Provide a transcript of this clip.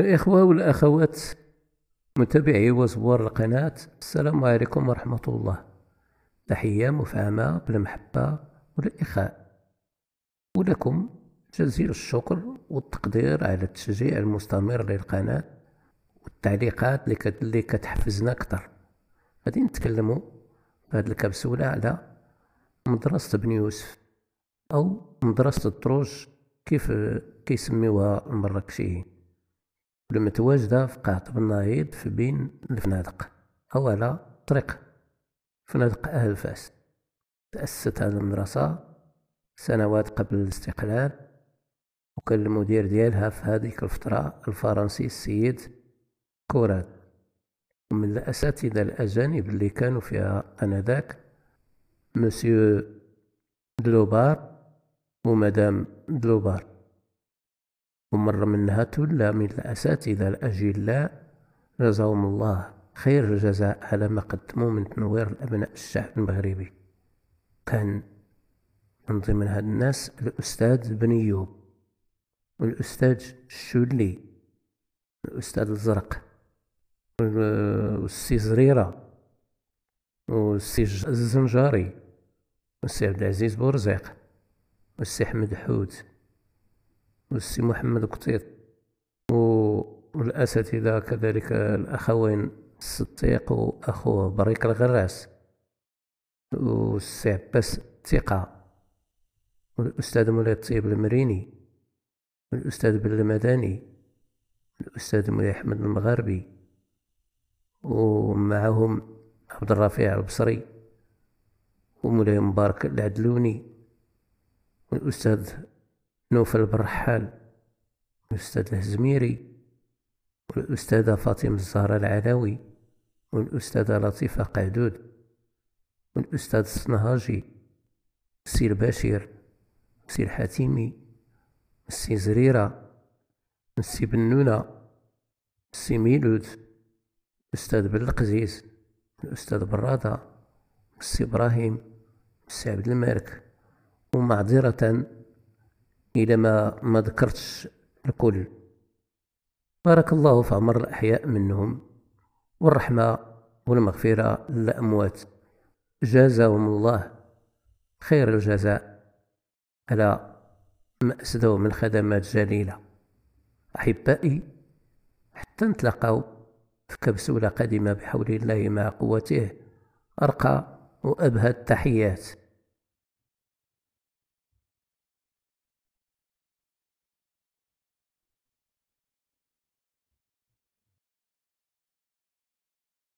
الإخوة والأخوات متابعي وزوار القناة السلام عليكم ورحمة الله تحية مفعمة بالمحبة والإخاء ولكم جزيل الشكر والتقدير على التشجيع المستمر للقناة والتعليقات اللي كتحفزنا أكثر غادي نتكلموا في هذه الكبسولة على مدرسة بن يوسف أو مدرسة الدروج كيف كيسميوها المراكشيين المتواجدة في قاعة بنايد في بين الفنادق أو على طريق فنادق أهل فاس تأسست هذه المدرسة سنوات قبل الاستقلال وكان المدير ديالها في هذه الفترة الفرنسي السيد كوراد ومن الأساتذة الأجانب اللي كانوا فيها آنذاك مسيو دلوبار ومدام دلوبار ومر منها تلا من الأساتذة الأجلاء جزاهم الله خير الجزاء على ما قدموا من تنوير الأبناء الشعب المغربي كان من ضمن هاد الناس الأستاذ بن أيوب والأستاذ الشولي الأستاذ الزرق والسي زريرة والسي الزنجاري والسي عبد العزيز بورزيق والسي أحمد حوت والسي محمد قطيط والأساتذة كذلك الأخوين الصديق وأخوه بريك الغراس والسي عباس الثقة والأستاذ مولاي الطيب المريني والأستاذ بن المداني الأستاذ مولاي أحمد المغاربي ومعهم عبد الرفيع البصري ومولاي مبارك العدلوني والأستاذ نوفل برحال الأستاذ الهزميري والأستاذة فاطمة الزهراء العلوي والأستاذة لطيفة قعدود والأستاذ الصنهاجي السي البشير السي الحاتيمي السي زريرة السي بنونة السي ميلود الأستاذ بلقزيز الأستاذ برادة السي إبراهيم السي عبد الملك ومعذرة إلى ما ما ذكرتش الكل بارك الله في عمر الأحياء منهم والرحمة والمغفرة للأموات جازاهم الله خير الجزاء على ما أسدوا من خدمات جليلة أحبائي حتى نتلاقاو في كبسولة قادمة بحول الله مع قوته أرقى وأبهى التحيات